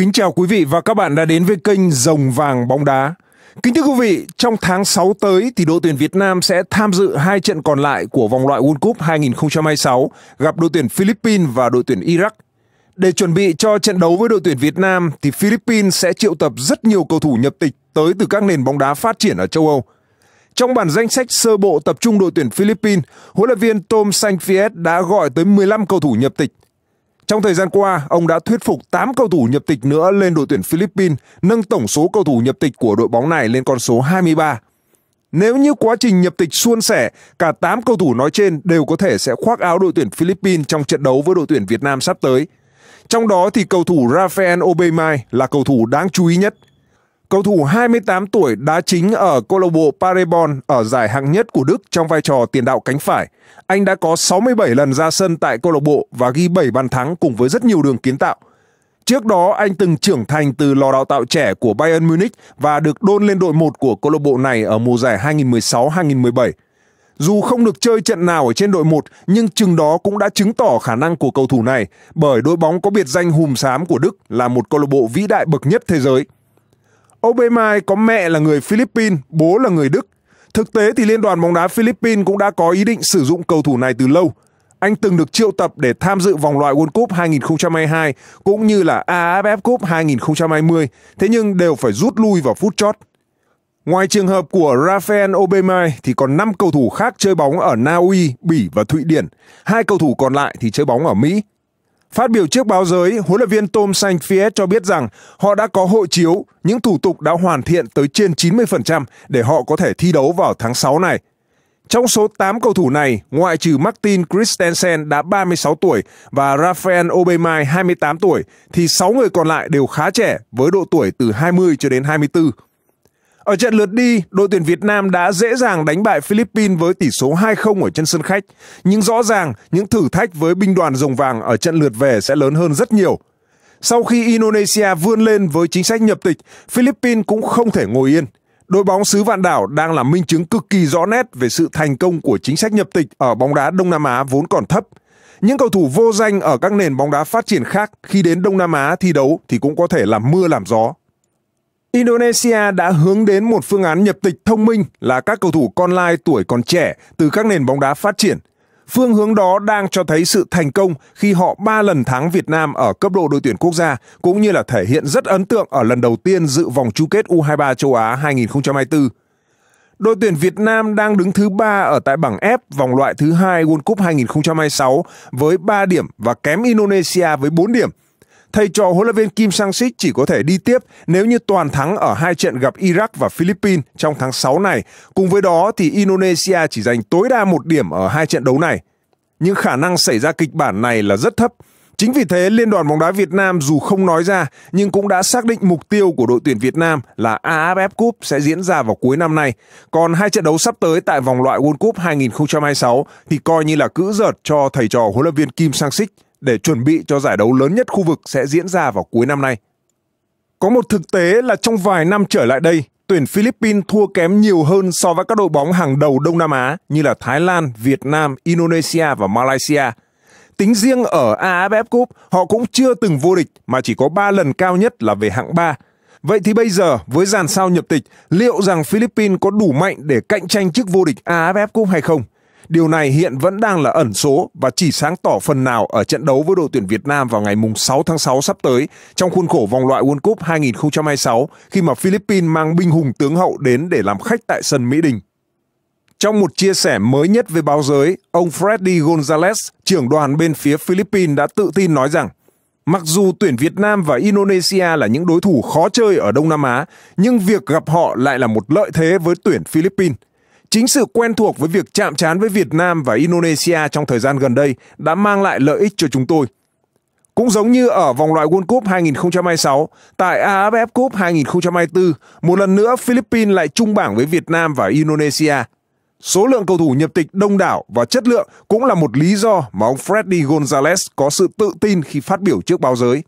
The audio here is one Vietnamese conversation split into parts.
Kính chào quý vị và các bạn đã đến với kênh Rồng Vàng Bóng Đá. Kính thưa quý vị, trong tháng 6 tới thì đội tuyển Việt Nam sẽ tham dự hai trận còn lại của vòng loại World Cup 2026 gặp đội tuyển Philippines và đội tuyển Iraq. Để chuẩn bị cho trận đấu với đội tuyển Việt Nam thì Philippines sẽ triệu tập rất nhiều cầu thủ nhập tịch tới từ các nền bóng đá phát triển ở châu Âu. Trong bản danh sách sơ bộ tập trung đội tuyển Philippines, huấn luyện viên Tom Sanchez đã gọi tới 15 cầu thủ nhập tịch – trong thời gian qua, ông đã thuyết phục 8 cầu thủ nhập tịch nữa lên đội tuyển Philippines, nâng tổng số cầu thủ nhập tịch của đội bóng này lên con số 23. Nếu như quá trình nhập tịch suôn sẻ, cả 8 cầu thủ nói trên đều có thể sẽ khoác áo đội tuyển Philippines trong trận đấu với đội tuyển Việt Nam sắp tới. Trong đó thì cầu thủ Rafael Obemai là cầu thủ đáng chú ý nhất. Cầu thủ 28 tuổi đá chính ở câu lạc bộ Paderborn ở giải hạng nhất của Đức trong vai trò tiền đạo cánh phải. Anh đã có 67 lần ra sân tại câu lạc bộ và ghi 7 bàn thắng cùng với rất nhiều đường kiến tạo. Trước đó anh từng trưởng thành từ lò đào tạo trẻ của Bayern Munich và được đôn lên đội 1 của câu lạc bộ này ở mùa giải 2016-2017. Dù không được chơi trận nào ở trên đội 1, nhưng chừng đó cũng đã chứng tỏ khả năng của cầu thủ này bởi đội bóng có biệt danh hùm xám của Đức là một câu lạc bộ vĩ đại bậc nhất thế giới. Ông Bemai có mẹ là người Philippines, bố là người Đức. Thực tế thì Liên đoàn bóng đá Philippines cũng đã có ý định sử dụng cầu thủ này từ lâu. Anh từng được triệu tập để tham dự vòng loại World Cup 2022 cũng như là AFF Cup 2020, thế nhưng đều phải rút lui vào phút chót. Ngoài trường hợp của Rafael Obemai thì còn 5 cầu thủ khác chơi bóng ở Na Uy, Bỉ và Thụy Điển. Hai cầu thủ còn lại thì chơi bóng ở Mỹ. Phát biểu trước báo giới, huấn luyện viên Tom Saint-Fiet cho biết rằng họ đã có hộ chiếu, những thủ tục đã hoàn thiện tới trên 90% để họ có thể thi đấu vào tháng 6 này. Trong số 8 cầu thủ này, ngoại trừ Martin Christensen đã 36 tuổi và Rafael Obemai 28 tuổi, thì 6 người còn lại đều khá trẻ với độ tuổi từ 20 cho đến 24. Ở trận lượt đi, đội tuyển Việt Nam đã dễ dàng đánh bại Philippines với tỷ số 2-0 ở trên sân khách, nhưng rõ ràng những thử thách với binh đoàn rồng vàng ở trận lượt về sẽ lớn hơn rất nhiều. Sau khi Indonesia vươn lên với chính sách nhập tịch, Philippines cũng không thể ngồi yên. Đội bóng xứ vạn đảo đang là minh chứng cực kỳ rõ nét về sự thành công của chính sách nhập tịch ở bóng đá Đông Nam Á vốn còn thấp. Những cầu thủ vô danh ở các nền bóng đá phát triển khác khi đến Đông Nam Á thi đấu thì cũng có thể làm mưa làm gió Indonesia đã hướng đến một phương án nhập tịch thông minh là các cầu thủ con lai tuổi còn trẻ từ các nền bóng đá phát triển. Phương hướng đó đang cho thấy sự thành công khi họ 3 lần thắng Việt Nam ở cấp độ đội tuyển quốc gia cũng như là thể hiện rất ấn tượng ở lần đầu tiên dự vòng chung kết U23 châu Á 2024. Đội tuyển Việt Nam đang đứng thứ 3 ở tại bảng F vòng loại thứ 2 World Cup 2026 với 3 điểm và kém Indonesia với 4 điểm – thầy trò huấn luyện viên Kim Sang-sik chỉ có thể đi tiếp nếu như toàn thắng ở hai trận gặp Iraq và Philippines trong tháng 6 này. Cùng với đó thì Indonesia chỉ giành tối đa một điểm ở hai trận đấu này. Nhưng khả năng xảy ra kịch bản này là rất thấp. Chính vì thế, Liên đoàn bóng đá Việt Nam dù không nói ra nhưng cũng đã xác định mục tiêu của đội tuyển Việt Nam là AFF Cup sẽ diễn ra vào cuối năm nay. Còn hai trận đấu sắp tới tại vòng loại World Cup 2026 thì coi như là cữ giật cho thầy trò huấn luyện viên Kim Sang-sik để chuẩn bị cho giải đấu lớn nhất khu vực sẽ diễn ra vào cuối năm nay. Có một thực tế là trong vài năm trở lại đây, tuyển Philippines thua kém nhiều hơn so với các đội bóng hàng đầu Đông Nam Á như là Thái Lan, Việt Nam, Indonesia và Malaysia. Tính riêng ở AFF Cup, họ cũng chưa từng vô địch mà chỉ có 3 lần cao nhất là về hạng 3. Vậy thì bây giờ với dàn sao nhập tịch, liệu rằng Philippines có đủ mạnh để cạnh tranh chức vô địch AFF Cup hay không? Điều này hiện vẫn đang là ẩn số và chỉ sáng tỏ phần nào ở trận đấu với đội tuyển Việt Nam vào ngày 6 tháng 6 sắp tới trong khuôn khổ vòng loại World Cup 2026 khi mà Philippines mang binh hùng tướng hậu đến để làm khách tại sân Mỹ Đình. Trong một chia sẻ mới nhất với báo giới, ông Freddy Gonzalez, trưởng đoàn bên phía Philippines đã tự tin nói rằng Mặc dù tuyển Việt Nam và Indonesia là những đối thủ khó chơi ở Đông Nam Á, nhưng việc gặp họ lại là một lợi thế với tuyển Philippines. Chính sự quen thuộc với việc chạm trán với Việt Nam và Indonesia trong thời gian gần đây đã mang lại lợi ích cho chúng tôi. Cũng giống như ở vòng loại World Cup 2026, tại AFF Cup 2024, một lần nữa Philippines lại chung bảng với Việt Nam và Indonesia. Số lượng cầu thủ nhập tịch đông đảo và chất lượng cũng là một lý do mà ông Freddy Gonzalez có sự tự tin khi phát biểu trước báo giới.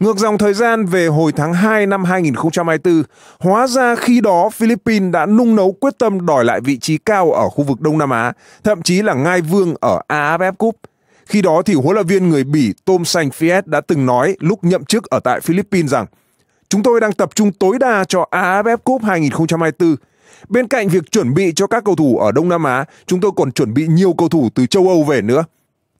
Ngược dòng thời gian về hồi tháng 2 năm 2024, hóa ra khi đó Philippines đã nung nấu quyết tâm đòi lại vị trí cao ở khu vực Đông Nam Á, thậm chí là ngai vương ở AFF Cup. Khi đó thì huấn luyện viên người Bỉ Tom Xanh Fies đã từng nói lúc nhậm chức ở tại Philippines rằng Chúng tôi đang tập trung tối đa cho AFF Cup 2024. Bên cạnh việc chuẩn bị cho các cầu thủ ở Đông Nam Á, chúng tôi còn chuẩn bị nhiều cầu thủ từ châu Âu về nữa.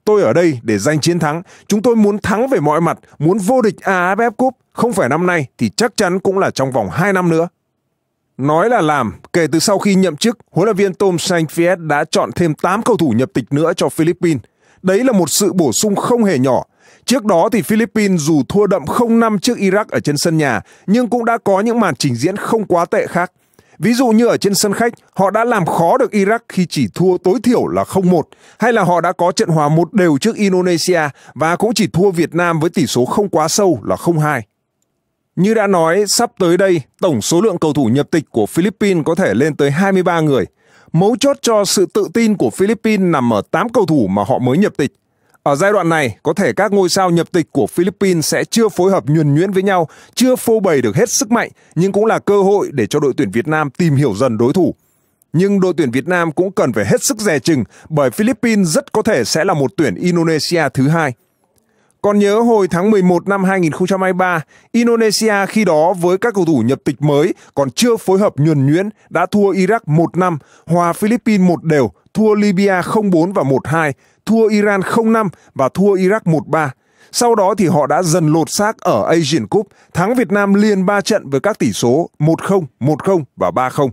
Tôi ở đây để giành chiến thắng. Chúng tôi muốn thắng về mọi mặt, muốn vô địch AFF Cup. Không phải năm nay thì chắc chắn cũng là trong vòng 2 năm nữa. Nói là làm, kể từ sau khi nhậm chức, huấn luyện viên Tom Sanchez đã chọn thêm 8 cầu thủ nhập tịch nữa cho Philippines. Đấy là một sự bổ sung không hề nhỏ. Trước đó thì Philippines dù thua đậm 0-5 trước Iraq ở trên sân nhà, nhưng cũng đã có những màn trình diễn không quá tệ khác. Ví dụ như ở trên sân khách, họ đã làm khó được Iraq khi chỉ thua tối thiểu là 0-1, hay là họ đã có trận hòa một đều trước Indonesia và cũng chỉ thua Việt Nam với tỷ số không quá sâu là 0-2. Như đã nói, sắp tới đây, tổng số lượng cầu thủ nhập tịch của Philippines có thể lên tới 23 người. Mấu chốt cho sự tự tin của Philippines nằm ở 8 cầu thủ mà họ mới nhập tịch. Ở giai đoạn này, có thể các ngôi sao nhập tịch của Philippines sẽ chưa phối hợp nhuần nhuyễn với nhau, chưa phô bày được hết sức mạnh, nhưng cũng là cơ hội để cho đội tuyển Việt Nam tìm hiểu dần đối thủ. Nhưng đội tuyển Việt Nam cũng cần phải hết sức dè chừng bởi Philippines rất có thể sẽ là một tuyển Indonesia thứ hai. Còn nhớ hồi tháng 11 năm 2023, Indonesia khi đó với các cầu thủ nhập tịch mới còn chưa phối hợp nhuần nhuyễn đã thua Iraq 1 năm, hòa Philippines 1 đều, thua Libya 0-4 và 1-2, thua Iran 0-5 và thua Iraq 1-3. Sau đó thì họ đã dần lột xác ở Asian Cup, thắng Việt Nam liên 3 trận với các tỷ số 1-0, 1-0 và 3-0.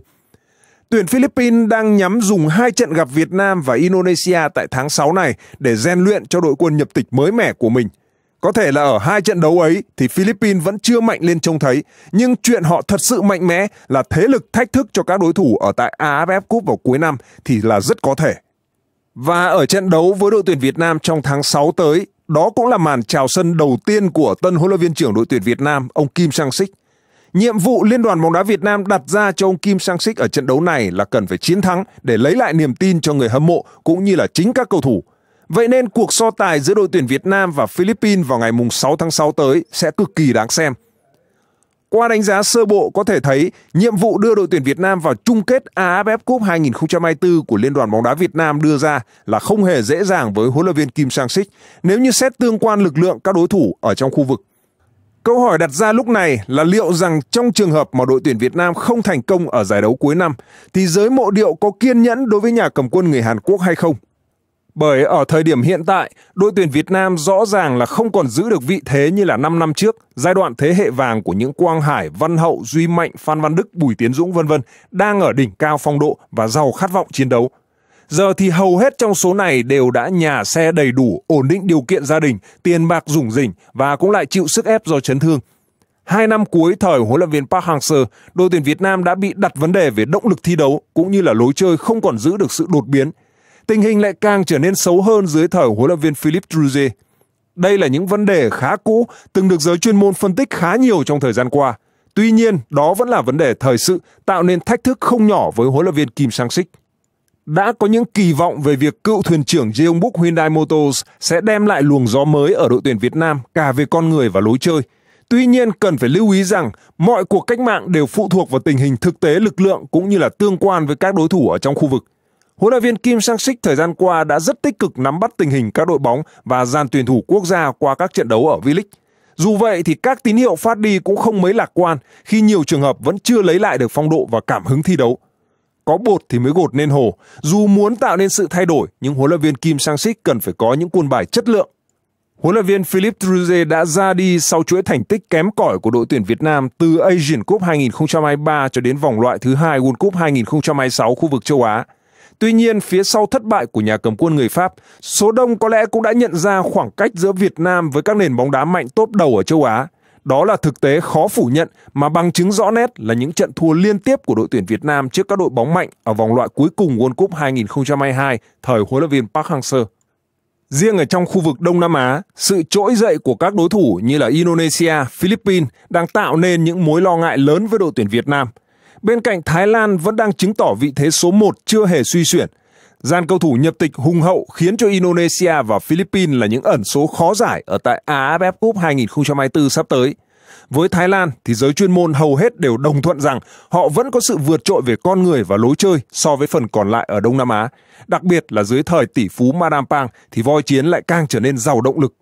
Tuyển Philippines đang nhắm dùng hai trận gặp Việt Nam và Indonesia tại tháng 6 này để rèn luyện cho đội quân nhập tịch mới mẻ của mình. Có thể là ở hai trận đấu ấy thì Philippines vẫn chưa mạnh lên trông thấy, nhưng chuyện họ thật sự mạnh mẽ là thế lực thách thức cho các đối thủ ở tại AFF Cup vào cuối năm thì là rất có thể. Và ở trận đấu với đội tuyển Việt Nam trong tháng 6 tới, đó cũng là màn chào sân đầu tiên của tân huấn luyện viên trưởng đội tuyển Việt Nam, ông Kim Sang-sik. Nhiệm vụ Liên đoàn bóng đá Việt Nam đặt ra cho ông Kim Sang-sik ở trận đấu này là cần phải chiến thắng để lấy lại niềm tin cho người hâm mộ cũng như là chính các cầu thủ. Vậy nên cuộc so tài giữa đội tuyển Việt Nam và Philippines vào ngày 6 tháng 6 tới sẽ cực kỳ đáng xem. Qua đánh giá sơ bộ có thể thấy, nhiệm vụ đưa đội tuyển Việt Nam vào chung kết AFF Cup 2024 của Liên đoàn bóng đá Việt Nam đưa ra là không hề dễ dàng với huấn luyện viên Kim Sang-sik nếu như xét tương quan lực lượng các đối thủ ở trong khu vực. Câu hỏi đặt ra lúc này là liệu rằng trong trường hợp mà đội tuyển Việt Nam không thành công ở giải đấu cuối năm thì giới mộ điệu có kiên nhẫn đối với nhà cầm quân người Hàn Quốc hay không? Bởi ở thời điểm hiện tại, đội tuyển Việt Nam rõ ràng là không còn giữ được vị thế như là 5 năm trước, giai đoạn thế hệ vàng của những Quang Hải, Văn Hậu, Duy Mạnh, Phan Văn Đức, Bùi Tiến Dũng vân vân đang ở đỉnh cao phong độ và giàu khát vọng chiến đấu. Giờ thì hầu hết trong số này đều đã nhà xe đầy đủ, ổn định điều kiện gia đình, tiền bạc rủng rỉnh và cũng lại chịu sức ép do chấn thương. Hai năm cuối thời huấn luyện viên Park Hang-seo, đội tuyển Việt Nam đã bị đặt vấn đề về động lực thi đấu cũng như là lối chơi không còn giữ được sự đột biến – Tình hình lại càng trở nên xấu hơn dưới thời huấn luyện viên Philip Druze. Đây là những vấn đề khá cũ, từng được giới chuyên môn phân tích khá nhiều trong thời gian qua. Tuy nhiên, đó vẫn là vấn đề thời sự, tạo nên thách thức không nhỏ với huấn luyện viên Kim Sang-sik đã có những kỳ vọng về việc cựu thuyền trưởng Jeong Buk Hyundai Motors sẽ đem lại luồng gió mới ở đội tuyển Việt Nam cả về con người và lối chơi. Tuy nhiên, cần phải lưu ý rằng mọi cuộc cách mạng đều phụ thuộc vào tình hình thực tế lực lượng cũng như là tương quan với các đối thủ ở trong khu vực. Huấn luyện viên Kim Sang-sik thời gian qua đã rất tích cực nắm bắt tình hình các đội bóng và dàn tuyển thủ quốc gia qua các trận đấu ở V-League. Dù vậy thì các tín hiệu phát đi cũng không mấy lạc quan khi nhiều trường hợp vẫn chưa lấy lại được phong độ và cảm hứng thi đấu. Có bột thì mới gột nên hồ. Dù muốn tạo nên sự thay đổi, nhưng huấn luyện viên Kim Sang-sik cần phải có những cuôn bài chất lượng. Huấn luyện viên Philip Druze đã ra đi sau chuỗi thành tích kém cỏi của đội tuyển Việt Nam từ Asian Cup 2023 cho đến vòng loại thứ hai World Cup 2026 khu vực châu Á. Tuy nhiên, phía sau thất bại của nhà cầm quân người Pháp, số đông có lẽ cũng đã nhận ra khoảng cách giữa Việt Nam với các nền bóng đá mạnh top đầu ở châu Á. Đó là thực tế khó phủ nhận mà bằng chứng rõ nét là những trận thua liên tiếp của đội tuyển Việt Nam trước các đội bóng mạnh ở vòng loại cuối cùng World Cup 2022 thời huấn luyện viên Park Hang-seo. Riêng ở trong khu vực Đông Nam Á, sự trỗi dậy của các đối thủ như là Indonesia, Philippines đang tạo nên những mối lo ngại lớn với đội tuyển Việt Nam – Bên cạnh Thái Lan vẫn đang chứng tỏ vị thế số 1 chưa hề suy chuyển. Gian cầu thủ nhập tịch hùng hậu khiến cho Indonesia và Philippines là những ẩn số khó giải ở tại AFF Cup 2024 sắp tới. Với Thái Lan thì giới chuyên môn hầu hết đều đồng thuận rằng họ vẫn có sự vượt trội về con người và lối chơi so với phần còn lại ở Đông Nam Á. Đặc biệt là dưới thời tỷ phú Madam Pang thì voi chiến lại càng trở nên giàu động lực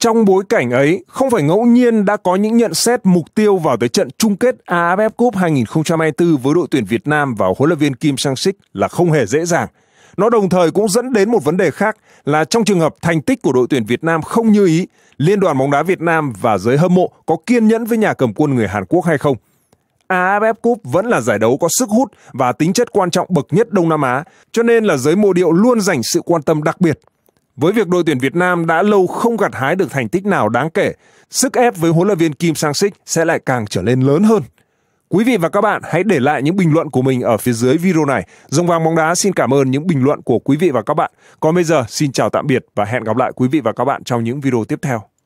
trong bối cảnh ấy, không phải ngẫu nhiên đã có những nhận xét mục tiêu vào tới trận chung kết AFF Cup 2024 với đội tuyển Việt Nam và huấn luyện viên Kim Sang-sik là không hề dễ dàng. Nó đồng thời cũng dẫn đến một vấn đề khác là trong trường hợp thành tích của đội tuyển Việt Nam không như ý, Liên đoàn bóng đá Việt Nam và giới hâm mộ có kiên nhẫn với nhà cầm quân người Hàn Quốc hay không? AFF Cup vẫn là giải đấu có sức hút và tính chất quan trọng bậc nhất Đông Nam Á, cho nên là giới mộ điệu luôn dành sự quan tâm đặc biệt. Với việc đội tuyển Việt Nam đã lâu không gặt hái được thành tích nào đáng kể, sức ép với huấn luyện viên Kim Sang-sik sẽ lại càng trở nên lớn hơn. Quý vị và các bạn hãy để lại những bình luận của mình ở phía dưới video này. Dòng vàng bóng đá xin cảm ơn những bình luận của quý vị và các bạn. Còn bây giờ, xin chào tạm biệt và hẹn gặp lại quý vị và các bạn trong những video tiếp theo.